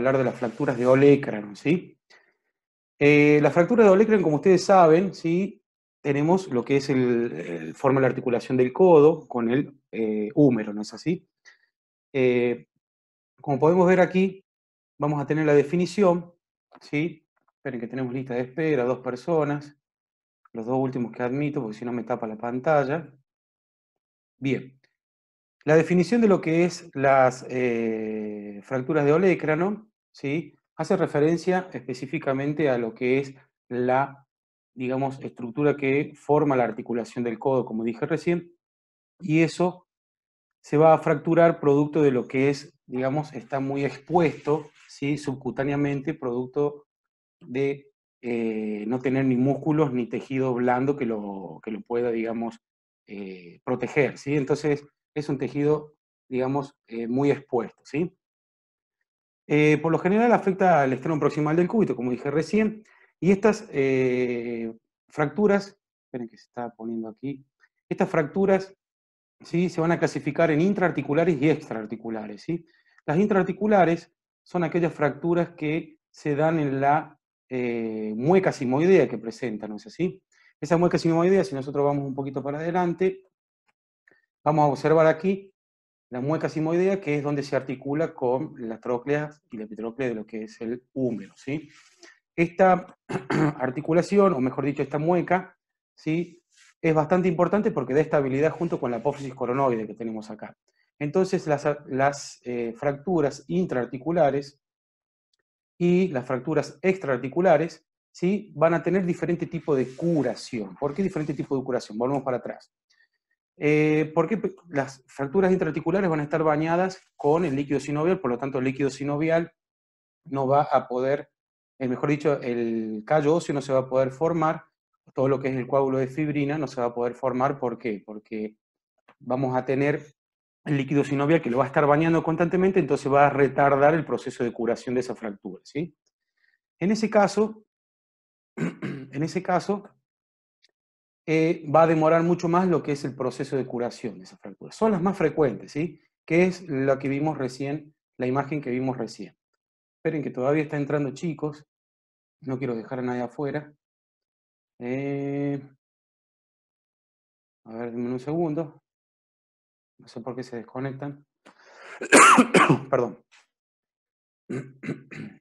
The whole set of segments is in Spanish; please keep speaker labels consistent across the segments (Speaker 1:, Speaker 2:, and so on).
Speaker 1: hablar de las fracturas de olecrano. ¿sí? Eh, fracturas la de olecrano como ustedes saben, ¿sí? tenemos lo que es el, forma la articulación del codo con el eh, húmero, ¿no es así? Eh, como podemos ver aquí, vamos a tener la definición, ¿sí? Esperen que tenemos lista de espera, dos personas, los dos últimos que admito, porque si no me tapa la pantalla. Bien. La definición de lo que es las fracturas de olecrano, Hace referencia específicamente a lo que es la, digamos, estructura que forma la articulación del codo, como dije recién, y eso se va a fracturar producto de lo que es, digamos, está muy expuesto, ¿sí? Subcutáneamente, producto de eh, no tener ni músculos ni tejido blando que lo, que lo pueda, digamos, eh, proteger, ¿sí? Entonces, es un tejido, digamos, eh, muy expuesto, ¿sí? Eh, por lo general afecta al extremo proximal del cúbito, como dije recién, y estas eh, fracturas, esperen que se está poniendo aquí, estas fracturas ¿sí? se van a clasificar en intraarticulares y extraarticulares. ¿sí? Las intraarticulares son aquellas fracturas que se dan en la eh, mueca simoidea que presentan, ¿no es así? Esa mueca simoidea, si nosotros vamos un poquito para adelante, vamos a observar aquí la mueca simoidea, que es donde se articula con la trócleas y la epitróclea de lo que es el húmero. ¿sí? Esta articulación, o mejor dicho, esta mueca, ¿sí? es bastante importante porque da estabilidad junto con la apófisis coronoide que tenemos acá. Entonces, las, eh, fracturas intraarticulares y las fracturas extraarticulares ¿sí? van a tener diferente tipo de curación. ¿Por qué diferente tipo de curación? Volvemos para atrás. Eh, porque las fracturas intraarticulares van a estar bañadas con el líquido sinovial, por lo tanto el líquido sinovial no va a poder, el eh, mejor dicho, el callo óseo no se va a poder formar, todo lo que es el coágulo de fibrina no se va a poder formar, ¿por qué? Porque vamos a tener el líquido sinovial que lo va a estar bañando constantemente, entonces va a retardar el proceso de curación de esa fractura, ¿sí? En ese caso, en ese caso, eh, va a demorar mucho más lo que es el proceso de curación de esas fracturas. Son las más frecuentes, ¿sí? Que es lo que vimos recién, la imagen que vimos recién. Esperen que todavía está entrando chicos, no quiero dejar a nadie afuera. Eh, a ver, denme un segundo. No sé por qué se desconectan. Perdón.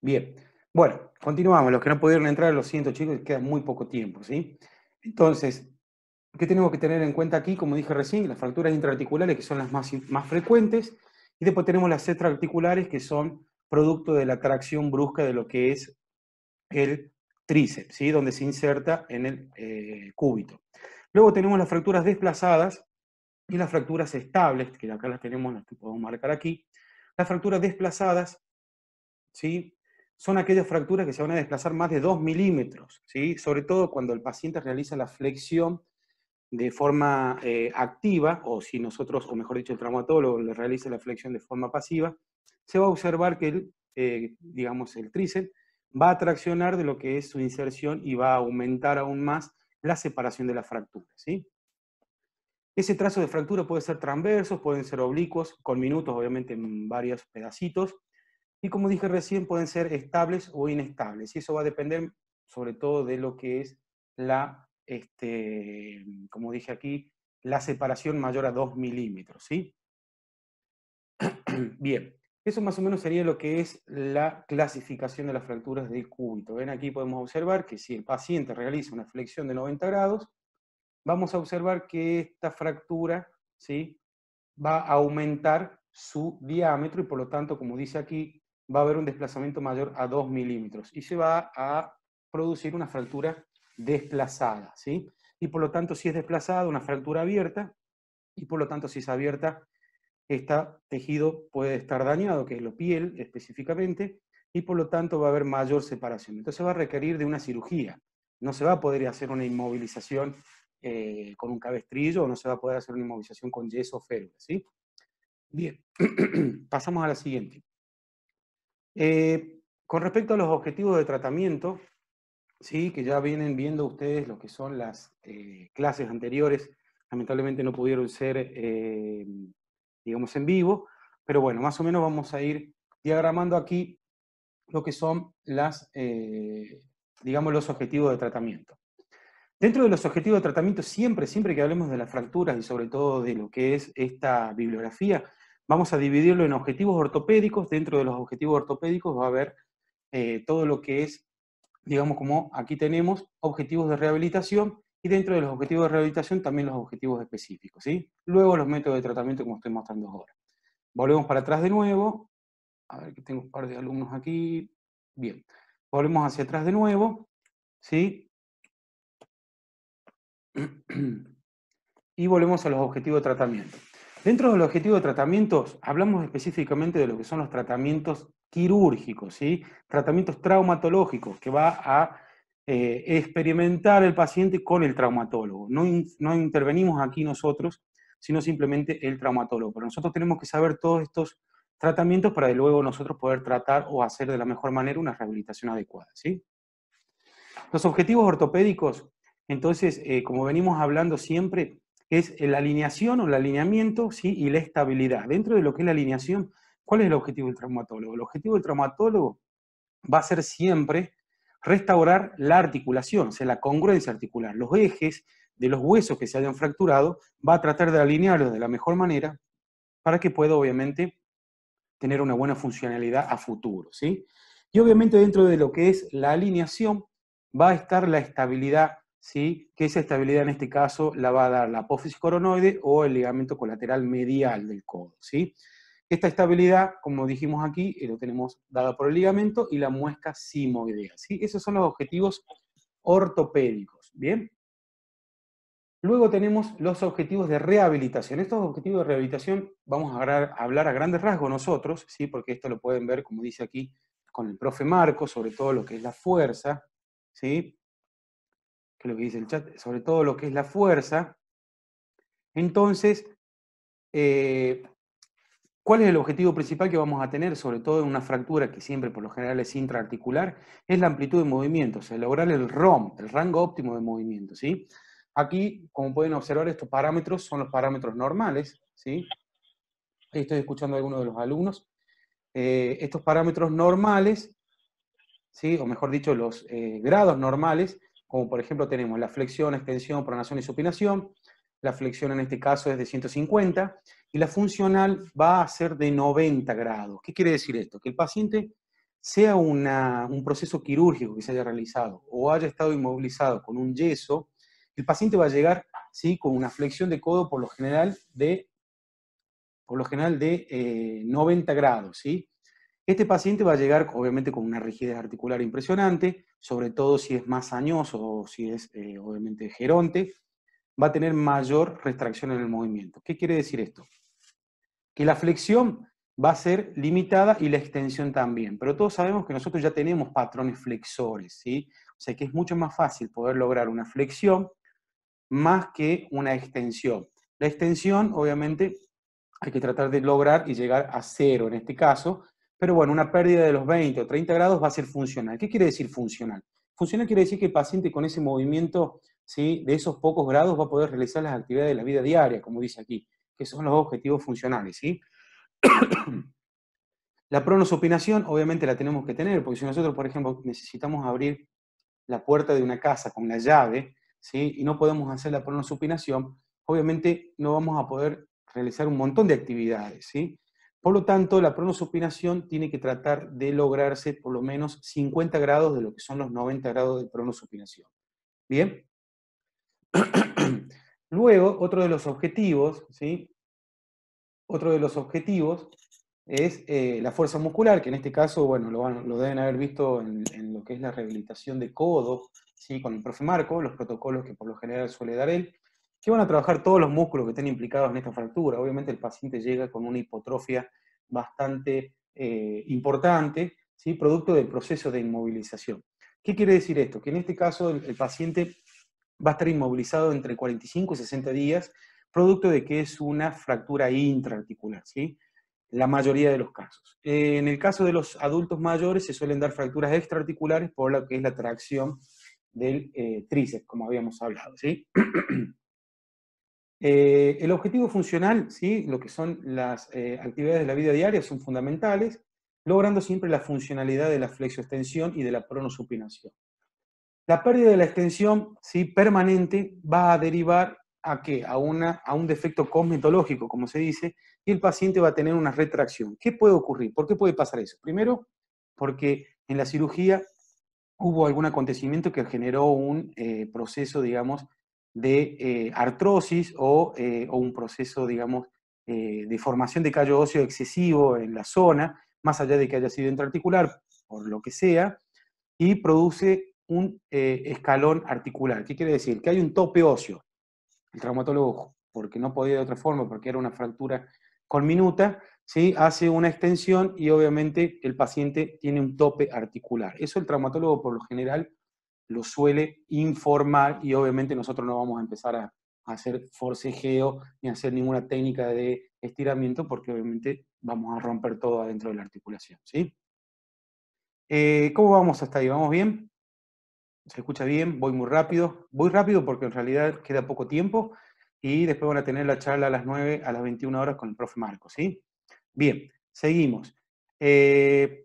Speaker 1: Bien. Bueno, continuamos. Los que no pudieron entrar, lo siento, chicos, queda muy poco tiempo, ¿sí? Entonces, ¿qué tenemos que tener en cuenta aquí? Como dije recién, las fracturas intraarticulares, que son las más, más frecuentes, y después tenemos las extraarticulares, que son producto de la tracción brusca de lo que es el tríceps, ¿sí? donde se inserta en el eh, cúbito. Luego tenemos las fracturas desplazadas y las fracturas estables, que acá las tenemos, las que podemos marcar aquí. Las fracturas desplazadas, ¿sí? son aquellas fracturas que se van a desplazar más de 2 milímetros, ¿sí? sobre todo cuando el paciente realiza la flexión de forma eh, activa, o si nosotros, o mejor dicho, el traumatólogo le realiza la flexión de forma pasiva, se va a observar que el, eh, digamos, el tríceps va a traccionar de lo que es su inserción y va a aumentar aún más la separación de la fractura. ¿sí? Ese trazo de fractura puede ser transverso, pueden ser oblicuos, con minutos, obviamente, en varios pedacitos, y como dije recién, pueden ser estables o inestables. Y eso va a depender sobre todo de lo que es la, este, como dije aquí, la separación mayor a 2 milímetros. ¿sí? Bien, eso más o menos sería lo que es la clasificación de las fracturas del cúbito. Ven aquí podemos observar que si el paciente realiza una flexión de 90 grados, vamos a observar que esta fractura ¿sí? va a aumentar su diámetro y por lo tanto, como dice aquí, va a haber un desplazamiento mayor a 2 milímetros y se va a producir una fractura desplazada, ¿sí? Y por lo tanto, si es desplazada, una fractura abierta, y por lo tanto, si es abierta, este tejido puede estar dañado, que es la piel específicamente, y por lo tanto va a haber mayor separación. Entonces va a requerir de una cirugía. No se va a poder hacer una inmovilización eh, con un cabestrillo o no se va a poder hacer una inmovilización con yeso o férula, ¿sí? Bien, pasamos a la siguiente. Eh, con respecto a los objetivos de tratamiento, sí, que ya vienen viendo ustedes lo que son las eh, clases anteriores, lamentablemente no pudieron ser, eh, digamos, en vivo, pero bueno, más o menos vamos a ir diagramando aquí lo que son las, digamos, los objetivos de tratamiento. Dentro de los objetivos de tratamiento, siempre, siempre que hablemos de las fracturas y sobre todo de lo que es esta bibliografía, Vamos a dividirlo en objetivos ortopédicos. Dentro de los objetivos ortopédicos va a haber eh, todo lo que es, digamos como aquí tenemos, objetivos de rehabilitación y dentro de los objetivos de rehabilitación también los objetivos específicos. ¿sí? Luego los métodos de tratamiento como estoy mostrando ahora. Volvemos para atrás de nuevo. A ver que tengo un par de alumnos aquí. Bien. Volvemos hacia atrás de nuevo. ¿sí? Y volvemos a los objetivos de tratamiento. Dentro del objetivo de tratamientos, hablamos específicamente de lo que son los tratamientos quirúrgicos, ¿sí? tratamientos traumatológicos, que va a eh, experimentar el paciente con el traumatólogo. No, intervenimos aquí nosotros, sino simplemente el traumatólogo. Pero nosotros tenemos que saber todos estos tratamientos para de luego nosotros poder tratar o hacer de la mejor manera una rehabilitación adecuada. ¿sí? Los objetivos ortopédicos, entonces, eh, como venimos hablando siempre, que es la alineación o el alineamiento ¿sí? y la estabilidad. Dentro de lo que es la alineación, ¿cuál es el objetivo del traumatólogo? El objetivo del traumatólogo va a ser siempre restaurar la articulación, o sea, la congruencia articular. Los ejes de los huesos que se hayan fracturado, va a tratar de alinearlos de la mejor manera para que pueda, obviamente, tener una buena funcionalidad a futuro. ¿sí? Y obviamente dentro de lo que es la alineación va a estar la estabilidad ¿sí? que esa estabilidad en este caso la va a dar la apófisis coronoide o el ligamento colateral medial del codo. ¿sí? Esta estabilidad, como dijimos aquí, eh, lo tenemos dada por el ligamento y la muesca simoidea. ¿sí? Esos son los objetivos ortopédicos. ¿bien? Luego tenemos los objetivos de rehabilitación. Estos objetivos de rehabilitación vamos a hablar a grandes rasgos nosotros, ¿sí? porque esto lo pueden ver, como dice aquí, con el profe Marco, sobre todo lo que es la fuerza, ¿sí? que es lo que dice el chat, sobre todo lo que es la fuerza. Entonces, eh, ¿cuál es el objetivo principal que vamos a tener, sobre todo en una fractura que siempre por lo general es intraarticular? Es la amplitud de movimiento, o sea, lograr el ROM, el rango óptimo de movimiento, ¿sí? Aquí, como pueden observar, estos parámetros son los parámetros normales, Ahí estoy escuchando a algunos de los alumnos. Eh, estos parámetros normales, ¿sí? o mejor dicho, los eh, grados normales, como por ejemplo tenemos la flexión, extensión, pronación y supinación, la flexión en este caso es de 150 y la funcional va a ser de 90 grados. ¿Qué quiere decir esto? Que el paciente sea un proceso quirúrgico que se haya realizado o haya estado inmovilizado con un yeso, el paciente va a llegar ¿sí? con una flexión de codo por lo general de, por lo general de 90 eh, grados. ¿sí? Este paciente va a llegar obviamente con una rigidez articular impresionante, sobre todo si es más añoso o si es eh, obviamente geronte, va a tener mayor restracción en el movimiento. ¿Qué quiere decir esto? Que la flexión va a ser limitada y la extensión también, pero todos sabemos que nosotros ya tenemos patrones flexores, ¿sí? O sea que es mucho más fácil poder lograr una flexión más que una extensión. La extensión, obviamente, hay que tratar de lograr y llegar a cero en este caso, pero bueno, una pérdida de los 20 o 30 grados va a ser funcional. ¿Qué quiere decir funcional? Funcional quiere decir que el paciente con ese movimiento ¿sí? de esos pocos grados va a poder realizar las actividades de la vida diaria, como dice aquí, que son los objetivos funcionales. ¿sí? la pronosupinación, obviamente la tenemos que tener, porque si nosotros, por ejemplo, necesitamos abrir la puerta de una casa con la llave ¿sí? y no podemos hacer la pronosupinación, obviamente no vamos a poder realizar un montón de actividades. ¿sí? Por lo tanto, la pronosupinación tiene que tratar de lograrse por lo menos 50 grados de lo que son los 90 grados de pronosupinación. ¿Bien? Luego, otro de los objetivos, ¿sí? Otro de los objetivos es eh, la fuerza muscular, que en este caso, bueno, lo, deben haber visto en, lo que es la rehabilitación de codo, ¿sí? Con el profe Marco, los protocolos que por lo general suele dar él van a trabajar todos los músculos que estén implicados en esta fractura. Obviamente el paciente llega con una hipotrofia bastante eh, importante, ¿sí? producto del proceso de inmovilización. ¿Qué quiere decir esto? Que en este caso el, paciente va a estar inmovilizado entre 45 y 60 días, producto de que es una fractura intraarticular, ¿sí? La mayoría de los casos. Eh, en el caso de los adultos mayores se suelen dar fracturas extraarticulares por lo que es la tracción del eh, tríceps, como habíamos hablado, ¿sí? Eh, el objetivo funcional, ¿sí? lo que son las eh, actividades de la vida diaria, son fundamentales, logrando siempre la funcionalidad de la flexoextensión y de la pronosupinación. La pérdida de la extensión ¿sí? permanente va a derivar a qué? A, una, a un defecto cosmetológico, como se dice, y el paciente va a tener una retracción. ¿Qué puede ocurrir? ¿Por qué puede pasar eso? Primero, porque en la cirugía hubo algún acontecimiento que generó un eh, proceso, digamos, de eh, artrosis eh, o, un proceso, digamos, eh, de formación de callo óseo excesivo en la zona, más allá de que haya sido intraarticular, por lo que sea, y produce un escalón articular. ¿Qué quiere decir? Que hay un tope óseo. El traumatólogo, porque no podía de otra forma, porque era una fractura conminuta, ¿sí? hace una extensión y obviamente el paciente tiene un tope articular. Eso el traumatólogo por lo general lo suele informar y obviamente nosotros no vamos a empezar a, hacer forcejeo ni a hacer ninguna técnica de estiramiento porque obviamente vamos a romper todo adentro de la articulación, ¿sí? Eh, ¿Cómo vamos hasta ahí? ¿Vamos bien? ¿Se escucha bien? Voy muy rápido. Voy rápido porque en realidad queda poco tiempo y después van a tener la charla a las 9, a las 21 horas con el profe Marco, ¿sí? Bien, seguimos. Eh,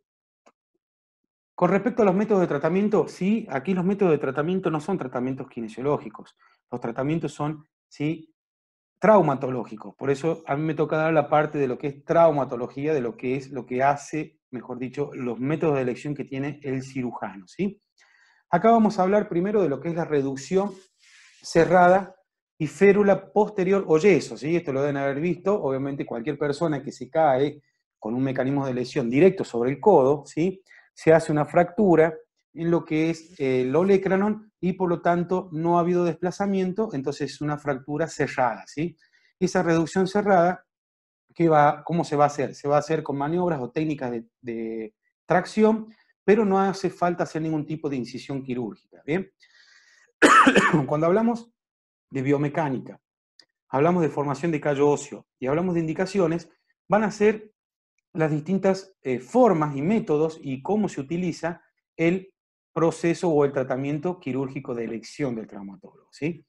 Speaker 1: con respecto a los métodos de tratamiento, sí, aquí los métodos de tratamiento no son tratamientos kinesiológicos, los tratamientos son ¿sí? traumatológicos. Por eso a mí me toca dar la parte de lo que es traumatología, de lo que es lo que hace, mejor dicho, los métodos de elección que tiene el cirujano. ¿sí? Acá vamos a hablar primero de lo que es la reducción cerrada y férula posterior o yeso. ¿sí? Esto lo deben haber visto, obviamente cualquier persona que se cae con un mecanismo de lesión directo sobre el codo, ¿sí? se hace una fractura en lo que es el olecranon y por lo tanto no ha habido desplazamiento, entonces es una fractura cerrada, ¿sí? Esa reducción cerrada, va, ¿cómo se va a hacer? Se va a hacer con maniobras o técnicas de, tracción, pero no hace falta hacer ningún tipo de incisión quirúrgica, ¿bien? Cuando hablamos de biomecánica, hablamos de formación de callo óseo y hablamos de indicaciones, van a ser las distintas eh, formas y métodos y cómo se utiliza el proceso o el tratamiento quirúrgico de elección del traumatólogo. ¿sí?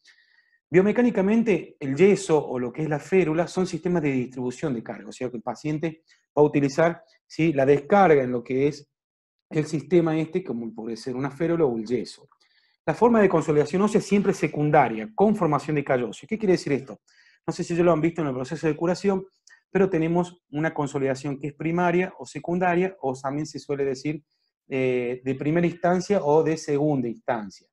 Speaker 1: Biomecánicamente, el yeso o lo que es la férula son sistemas de distribución de carga, o sea que el paciente va a utilizar ¿sí? la descarga en lo que es el sistema este, como puede ser una férula o el yeso. La forma de consolidación ósea siempre es secundaria, con formación de callos. ¿Qué quiere decir esto? No sé si ya lo han visto en el proceso de curación, pero tenemos una consolidación que es primaria o secundaria, o también se suele decir eh, de primera instancia o de segunda instancia.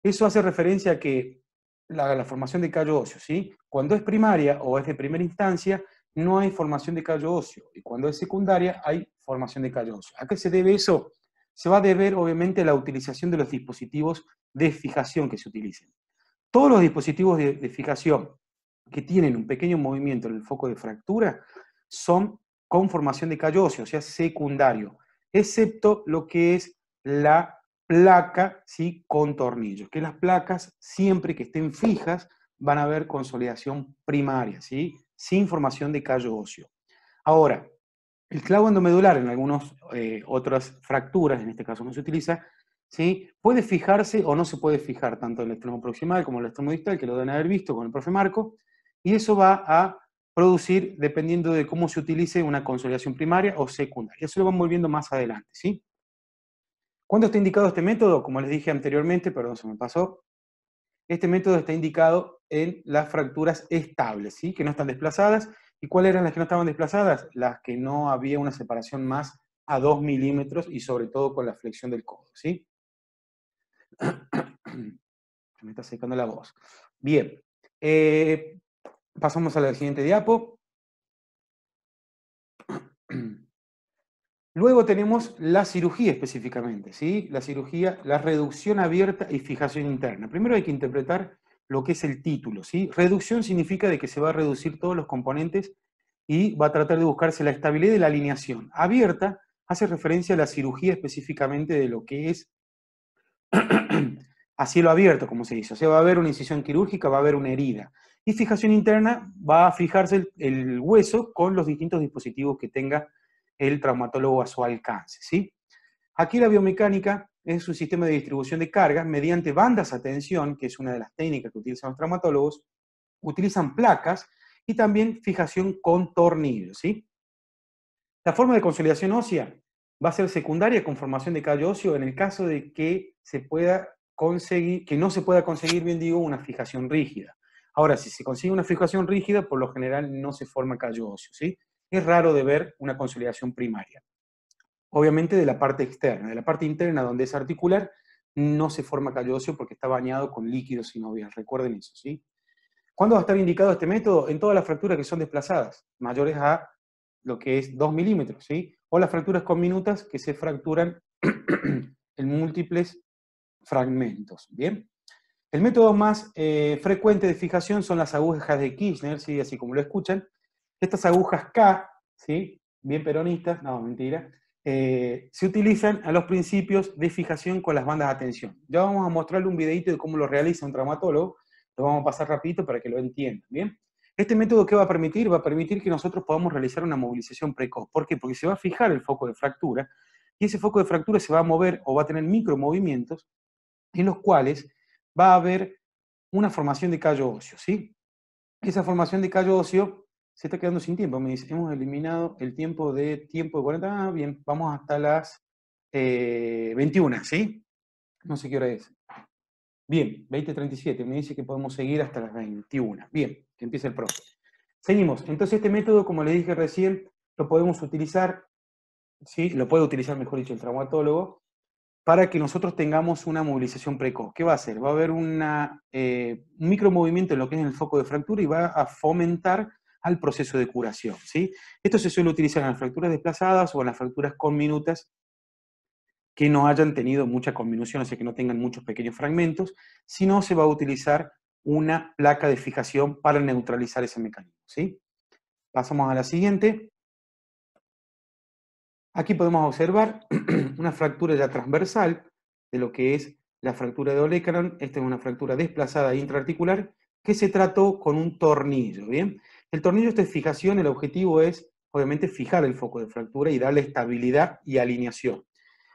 Speaker 1: Eso hace referencia a que la, formación de callo óseo, ¿sí? Cuando es primaria o es de primera instancia, no hay formación de callo óseo, y cuando es secundaria hay formación de callo óseo. ¿A qué se debe eso? Se va a deber, obviamente, a la utilización de los dispositivos de fijación que se utilicen. Todos los dispositivos de fijación que tienen un pequeño movimiento en el foco de fractura son con formación de callo óseo, o sea, secundario, excepto lo que es la placa ¿sí? con tornillos, que las placas siempre que estén fijas van a haber consolidación primaria, ¿sí? sin formación de callo óseo. Ahora, el clavo endomedular en algunas eh, otras fracturas, en este caso no se utiliza, ¿sí? puede fijarse o no se puede fijar tanto en el extremo proximal como el extremo distal, que lo deben haber visto con el profe Marco, y eso va a producir, dependiendo de cómo se utilice, una consolidación primaria o secundaria. Eso lo vamos viendo más adelante, ¿sí? ¿Cuándo está indicado este método? Como les dije anteriormente, perdón, se me pasó. Este método está indicado en las fracturas estables, ¿sí? Que no están desplazadas. ¿Y cuáles eran las que no estaban desplazadas? Las que no había una separación más a 2 milímetros y sobre todo con la flexión del codo, ¿sí? me está secando la voz. Bien, eh, Pasamos al la siguiente diapo. Luego tenemos la cirugía específicamente, ¿sí? La cirugía, la reducción abierta y fijación interna. Primero hay que interpretar lo que es el título, ¿sí? Reducción significa de que se va a reducir todos los componentes y va a tratar de buscarse la estabilidad y la alineación. Abierta hace referencia a la cirugía específicamente de lo que es a cielo abierto, como se dice. O sea, va a haber una incisión quirúrgica, va a haber una herida. Y fijación interna va a fijarse el, hueso con los distintos dispositivos que tenga el traumatólogo a su alcance. ¿sí? Aquí la biomecánica es un sistema de distribución de cargas mediante bandas a tensión, que es una de las técnicas que utilizan los traumatólogos, utilizan placas y también fijación con tornillos. ¿sí? La forma de consolidación ósea va a ser secundaria con formación de callo óseo en el caso de que se pueda conseguir, que no se pueda conseguir, bien digo, una fijación rígida. Ahora, si se consigue una fijación rígida, por lo general no se forma callo óseo, ¿sí? Es raro de ver una consolidación primaria. Obviamente de la parte externa, de la parte interna donde es articular, no se forma callo óseo porque está bañado con líquido sinovial, recuerden eso, ¿sí? ¿Cuándo va a estar indicado este método? En todas las fracturas que son desplazadas, mayores a lo que es 2 milímetros, ¿sí? O las fracturas con minutas que se fracturan en múltiples fragmentos, ¿bien? El método más eh, frecuente de fijación son las agujas de Kirchner, ¿sí? así como lo escuchan. Estas agujas K, ¿sí? bien peronistas, no, mentira, eh, se utilizan a los principios de fijación con las bandas de atención. Ya vamos a mostrarle un videito de cómo lo realiza un traumatólogo, lo vamos a pasar rapidito para que lo entiendan, ¿bien? Este método, ¿qué va a permitir? Va a permitir que nosotros podamos realizar una movilización precoz. ¿Por qué? Porque se va a fijar el foco de fractura, y ese foco de fractura se va a mover o va a tener micromovimientos en los cuales va a haber una formación de callo óseo, ¿sí? Esa formación de callo óseo se está quedando sin tiempo. Me dice, hemos eliminado el tiempo de tiempo de 40. Ah, bien, vamos hasta las 21, eh, ¿sí? No sé qué hora es. Bien, 20.37. Me dice que podemos seguir hasta las 21. Bien, empieza el profe. Seguimos. Entonces, este método, como le dije recién, lo podemos utilizar, ¿sí? Lo puede utilizar, mejor dicho, el traumatólogo para que nosotros tengamos una movilización precoz. ¿Qué va a hacer? Va a haber eh, un micromovimiento en lo que es el foco de fractura y va a fomentar al proceso de curación. ¿sí? Esto se suele utilizar en las fracturas desplazadas o en las fracturas conminutas que no hayan tenido mucha conminución, o sea, que no tengan muchos pequeños fragmentos, sino se va a utilizar una placa de fijación para neutralizar ese mecanismo. ¿sí? Pasamos a la siguiente. Aquí podemos observar una fractura ya transversal de lo que es la fractura de Olecranon. Esta es una fractura desplazada intraarticular que se trató con un tornillo. ¿bien? El tornillo esta es fijación, el objetivo es obviamente fijar el foco de fractura y darle estabilidad y alineación.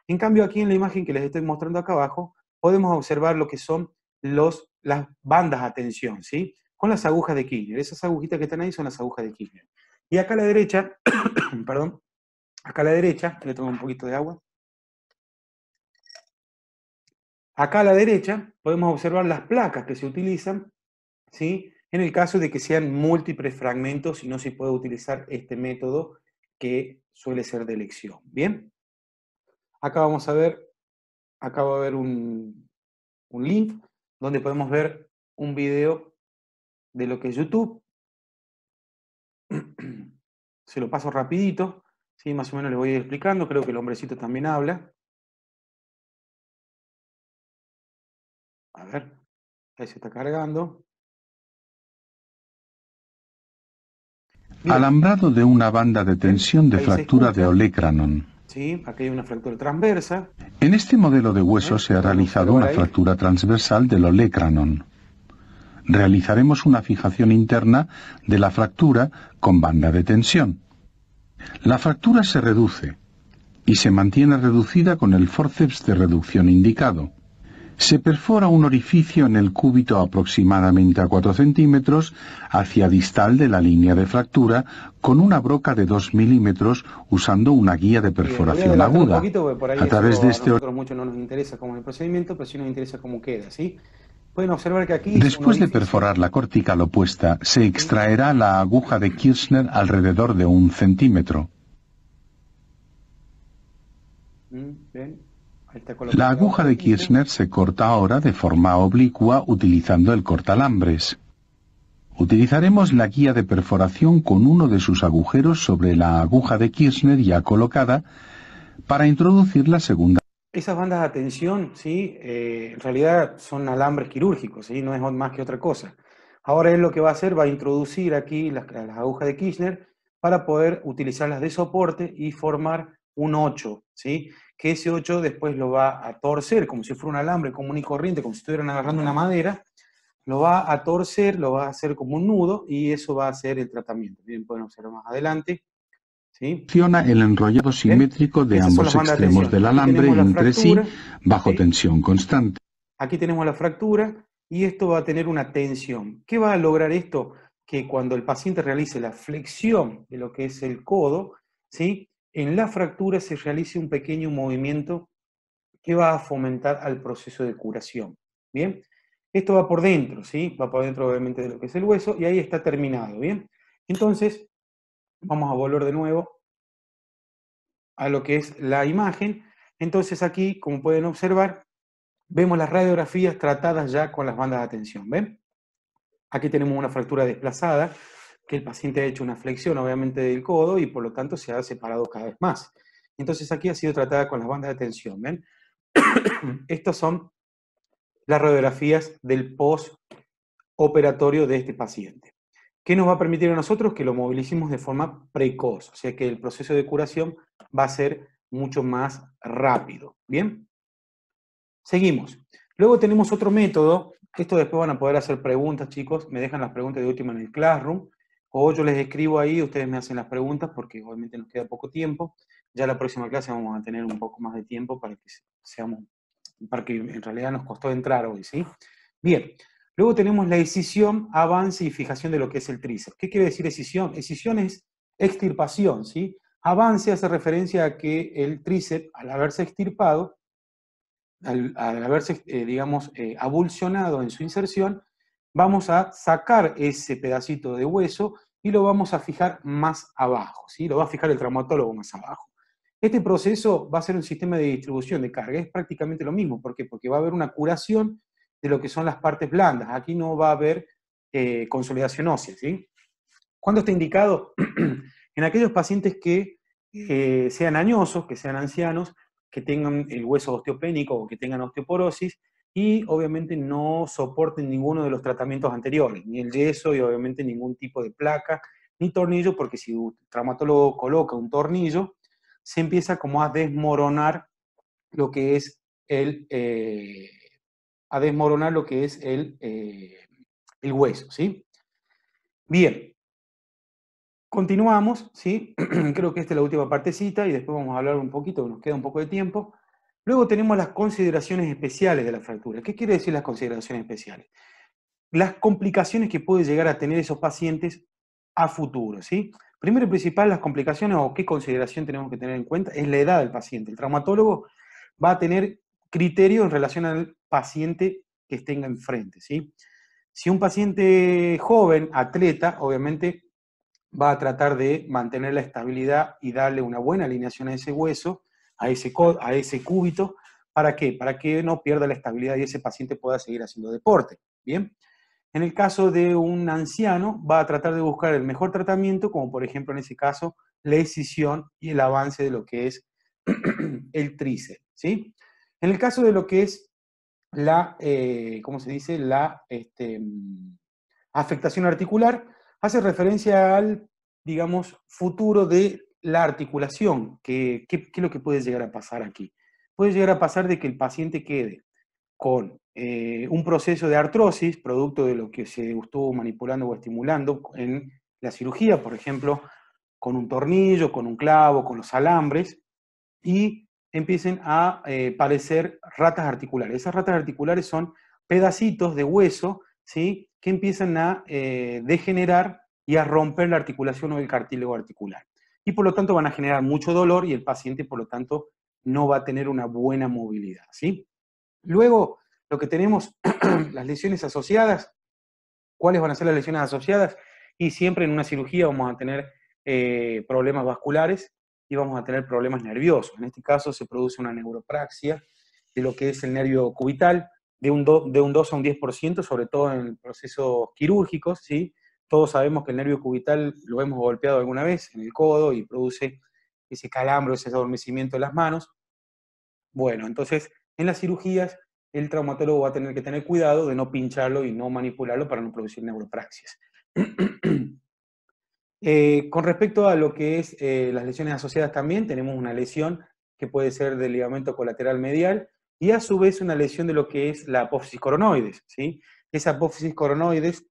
Speaker 1: En cambio aquí en la imagen que les estoy mostrando acá abajo, podemos observar lo que son los, las bandas a tensión, ¿sí? con las agujas de Kirchner. Esas agujitas que están ahí son las agujas de Kirchner. Y acá a la derecha, perdón, Acá a la derecha, le tomo un poquito de agua. Acá a la derecha podemos observar las placas que se utilizan, ¿sí? en el caso de que sean múltiples fragmentos y no se puede utilizar este método que suele ser de elección. Bien, acá vamos a ver, acá va a haber un, un link donde podemos ver un video de lo que es YouTube. Se lo paso rapidito. Sí, más o menos le voy a explicando, creo que el hombrecito también habla. A ver, ahí se está cargando.
Speaker 2: Alambrado de una banda de tensión de fractura de olecranon.
Speaker 1: Sí, aquí hay una fractura transversa.
Speaker 2: En este modelo de hueso se ha realizado una fractura transversal del olecranon. Realizaremos una fijación interna de la fractura con banda de tensión. La fractura se reduce y se mantiene reducida con el forceps de reducción indicado. Se perfora un orificio en el cúbito aproximadamente a 4 centímetros hacia distal de la línea de fractura con una broca de 2 milímetros usando una guía de perforación aguda. Pues, a través de este...
Speaker 1: Mucho no nos interesa como el procedimiento, pero sí nos interesa cómo queda, ¿sí? Después de
Speaker 2: perforar la cortical opuesta, se extraerá la aguja de Kirchner alrededor de un centímetro. Mm, la aguja de Kirchner se corta ahora de forma oblicua utilizando el cortalambres. Utilizaremos la guía de perforación con uno de sus agujeros sobre la aguja de Kirchner ya colocada para introducir la segunda
Speaker 1: esas bandas de atención, ¿sí? Eh, en realidad son alambres quirúrgicos, ¿sí? no es más que otra cosa. Ahora él lo que va a hacer, va a introducir aquí las, agujas de Kirchner para poder utilizarlas de soporte y formar un 8, ¿sí? que ese 8 después lo va a torcer como si fuera un alambre común y corriente, como si estuvieran agarrando una madera, lo va a torcer, lo va a hacer como un nudo y eso va a ser el tratamiento. Bien, pueden observar más adelante
Speaker 2: Funciona el enrollado simétrico de ambos extremos del alambre entre sí bajo tensión constante.
Speaker 1: Aquí tenemos la fractura y esto va a tener una tensión. ¿Qué va a lograr esto? Que cuando el paciente realice la flexión de lo que es el codo, ¿sí? en la fractura se realice un pequeño movimiento que va a fomentar al proceso de curación. ¿Bien? Esto va por dentro, ¿sí? Va por dentro obviamente de lo que es el hueso y ahí está terminado, ¿bien? Entonces, Vamos a volver de nuevo a lo que es la imagen. Entonces aquí, como pueden observar, vemos las radiografías tratadas ya con las bandas de atención. ¿Ven? Aquí tenemos una fractura desplazada, que el paciente ha hecho una flexión obviamente del codo y por lo tanto se ha separado cada vez más. Entonces aquí ha sido tratada con las bandas de atención. ¿Ven? Estas son las radiografías del postoperatorio de este paciente. ¿Qué nos va a permitir a nosotros? Que lo movilicemos de forma precoz, o sea que el proceso de curación va a ser mucho más rápido. ¿Bien? Seguimos. Luego tenemos otro método, esto después van a poder hacer preguntas, chicos, me dejan las preguntas de última en el Classroom, o yo les escribo ahí, ustedes me hacen las preguntas porque obviamente nos queda poco tiempo. Ya la próxima clase vamos a tener un poco más de tiempo para que seamos, para que en realidad nos costó entrar hoy, ¿sí? Bien, Luego tenemos la escisión, avance y fijación de lo que es el tríceps. ¿Qué quiere decir escisión? Escisión es extirpación, ¿sí? Avance hace referencia a que el tríceps, al haberse extirpado, al, haberse, eh, digamos, eh, abulsionado en su inserción, vamos a sacar ese pedacito de hueso y lo vamos a fijar más abajo, ¿sí? Lo va a fijar el traumatólogo más abajo. Este proceso va a ser un sistema de distribución de carga, es prácticamente lo mismo, ¿por qué? Porque va a haber una curación de lo que son las partes blandas. Aquí no va a haber eh, consolidación ósea. ¿sí? ¿Cuándo está indicado? en aquellos pacientes que eh, sean añosos, que sean ancianos, que tengan el hueso osteopénico o que tengan osteoporosis y obviamente no soporten ninguno de los tratamientos anteriores, ni el yeso y obviamente ningún tipo de placa, ni tornillo, porque si un traumatólogo coloca un tornillo, se empieza como a desmoronar lo que es el, eh, a desmoronar lo que es el, eh, el hueso, ¿sí? Bien, continuamos, ¿sí? Creo que esta es la última partecita y después vamos a hablar un poquito, nos queda un poco de tiempo. Luego tenemos las consideraciones especiales de la fractura. ¿Qué quiere decir las consideraciones especiales? Las complicaciones que puede llegar a tener esos pacientes a futuro, ¿sí? Primero y principal, las complicaciones o qué consideración tenemos que tener en cuenta es la edad del paciente. El traumatólogo va a tener criterio en relación al paciente que tenga enfrente, ¿sí? Si un paciente joven, atleta, obviamente va a tratar de mantener la estabilidad y darle una buena alineación a ese hueso, a ese, a ese cúbito, ¿para qué? Para que no pierda la estabilidad y ese paciente pueda seguir haciendo deporte, ¿bien? En el caso de un anciano, va a tratar de buscar el mejor tratamiento, como por ejemplo en ese caso, la escisión y el avance de lo que es el tríceps, En el caso de lo que es la, eh, se dice? La este, mm, afectación articular hace referencia al, digamos, futuro de la articulación. ¿Qué que, es lo que puede llegar a pasar aquí? Puede llegar a pasar de que el paciente quede con eh, un proceso de artrosis, producto de lo que se estuvo manipulando o estimulando en la cirugía, por ejemplo, con un tornillo, con un clavo, con los alambres, y empiecen a eh, padecer ratas articulares. Esas ratas articulares son pedacitos de hueso ¿sí? que empiezan a eh, degenerar y a romper la articulación o el cartílago articular. Y por lo tanto van a generar mucho dolor y el paciente por lo tanto no va a tener una buena movilidad. ¿sí? Luego, lo que tenemos, las lesiones asociadas, ¿cuáles van a ser las lesiones asociadas? Y siempre en una cirugía vamos a tener eh, problemas vasculares, y vamos a tener problemas nerviosos. En este caso se produce una neuropraxia de lo que es el nervio cubital, de un, de un 2 a un 10%, sobre todo en procesos quirúrgicos. ¿sí? Todos sabemos que el nervio cubital lo hemos golpeado alguna vez en el codo y produce ese calambro, ese adormecimiento de las manos. Bueno, entonces en las cirugías el traumatólogo va a tener que tener cuidado de no pincharlo y no manipularlo para no producir neuropraxias. Eh, con respecto a lo que es eh, las lesiones asociadas también, tenemos una lesión que puede ser del ligamento colateral medial y a su vez una lesión de lo que es la apófisis coronoides. ¿sí? Esas apófisis coronoides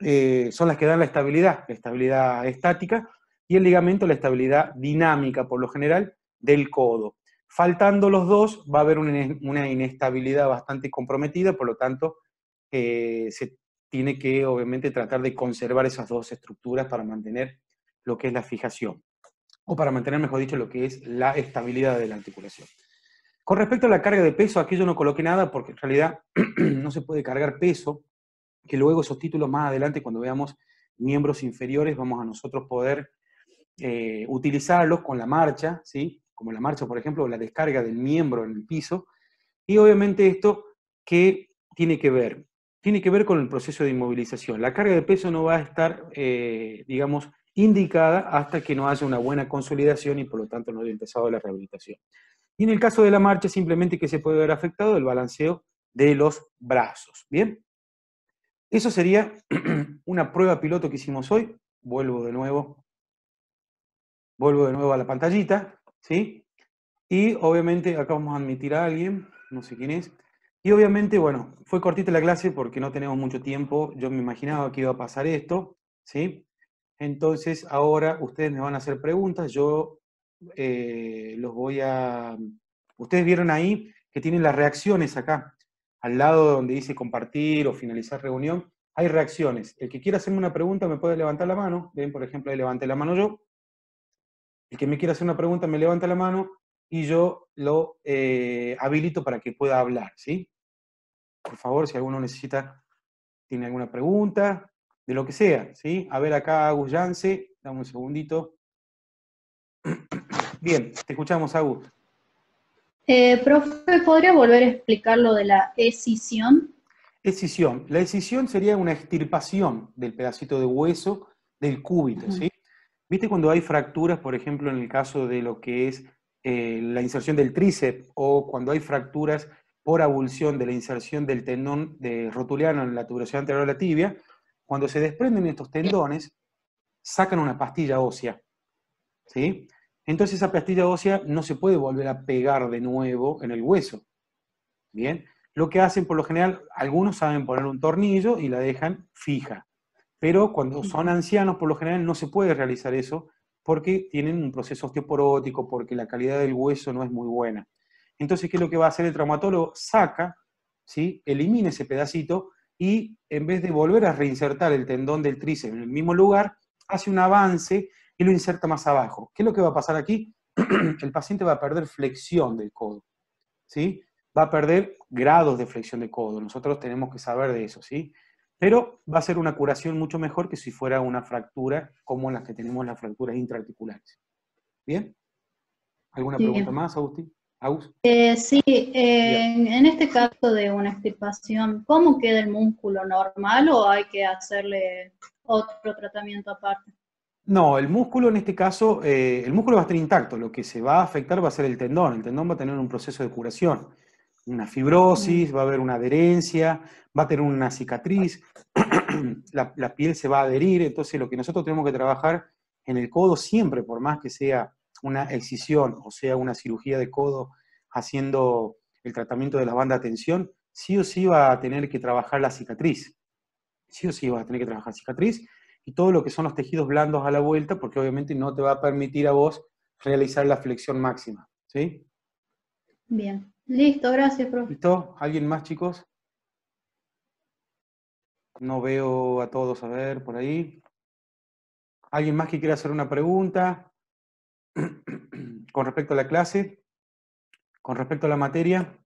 Speaker 1: eh, son las que dan la estabilidad, la estabilidad estática y el ligamento la estabilidad dinámica, por lo general, del codo. Faltando los dos, va a haber una inestabilidad bastante comprometida, por lo tanto, se tiene que obviamente tratar de conservar esas dos estructuras para mantener lo que es la fijación, o para mantener, mejor dicho, lo que es la estabilidad de la articulación. Con respecto a la carga de peso, aquí yo no coloqué nada porque en realidad no se puede cargar peso, que luego esos títulos más adelante, cuando veamos miembros inferiores, vamos a nosotros poder eh, utilizarlos con la marcha, ¿sí? como la marcha, por ejemplo, o la descarga del miembro en el piso. Y obviamente esto ¿qué tiene que ver tiene que ver con el proceso de inmovilización. La carga de peso no va a estar, eh, digamos, indicada hasta que no haya una buena consolidación y por lo tanto no haya empezado la rehabilitación. Y en el caso de la marcha, simplemente que se puede ver afectado el balanceo de los brazos. Bien, eso sería una prueba piloto que hicimos hoy. Vuelvo de nuevo, vuelvo de nuevo a la pantallita, ¿sí? Y obviamente acá vamos a admitir a alguien, no sé quién es. Y obviamente, bueno, fue cortita la clase porque no tenemos mucho tiempo. Yo me imaginaba que iba a pasar esto, ¿sí? Entonces, ahora ustedes me van a hacer preguntas. Yo eh, los voy a... Ustedes vieron ahí que tienen las reacciones acá. Al lado donde dice compartir o finalizar reunión, hay reacciones. El que quiera hacerme una pregunta me puede levantar la mano. Ven, por ejemplo, ahí levanté la mano yo. El que me quiera hacer una pregunta me levanta la mano y yo lo eh, habilito para que pueda hablar, ¿sí? por favor, si alguno necesita, tiene alguna pregunta, de lo que sea, ¿sí? A ver acá, Agus Yance, dame un segundito. Bien, te escuchamos, Agus. Eh, profe, ¿podría volver a explicar lo de la escisión? Escisión. La escisión sería una extirpación del pedacito de hueso del cúbito, ¿sí? ¿Viste cuando hay fracturas, por ejemplo, en el caso de lo que es eh, la inserción del tríceps o cuando hay fracturas por abulsión de la inserción del tendón de rotuliano en la tuberosidad anterior de la tibia, cuando se desprenden estos tendones, sacan una pastilla ósea. Entonces esa pastilla ósea no se puede volver a pegar de nuevo en el hueso. Bien, lo que hacen por lo general, algunos saben poner un tornillo y la dejan fija, pero cuando son ancianos por lo general no se puede realizar eso porque tienen un proceso osteoporótico, porque la calidad del hueso no es muy buena. Entonces, ¿qué es lo que va a hacer el traumatólogo? Saca, ¿sí? elimina ese pedacito y en vez de volver a reinsertar el tendón del tríceps en el mismo lugar, hace un avance y lo inserta más abajo. ¿Qué es lo que va a pasar aquí? el paciente va a perder flexión del codo, ¿sí? Va a perder grados de flexión de codo. Nosotros tenemos que saber de eso, ¿sí? Pero va a ser una curación mucho mejor que si fuera una fractura como las que tenemos las fracturas intraarticulares. ¿Bien? ¿Alguna pregunta más, Agustín? Eh, sí, en, este caso de una extirpación, ¿cómo queda el músculo normal o
Speaker 2: hay que hacerle
Speaker 1: otro tratamiento aparte? No, el músculo en este caso, eh, el músculo va a estar intacto, lo que se va a afectar va a ser el tendón, el tendón va a tener un proceso de curación, una fibrosis, va a haber una adherencia, va a tener una cicatriz, la piel se va a adherir, entonces lo que nosotros tenemos que trabajar en el codo siempre, por más que sea una excisión, o sea, una cirugía de codo haciendo el tratamiento de la banda de tensión, sí o sí va a tener que trabajar la cicatriz. Sí o sí va a tener que trabajar cicatriz y todo lo que son los tejidos blandos a la vuelta, porque obviamente no te va a permitir a vos realizar la flexión máxima. ¿Sí? Bien. Listo, gracias, profe. ¿Listo? ¿Alguien más, chicos? No veo a todos, a ver, por ahí. ¿Alguien más que quiera hacer una pregunta? con respecto a la clase, con respecto a la materia,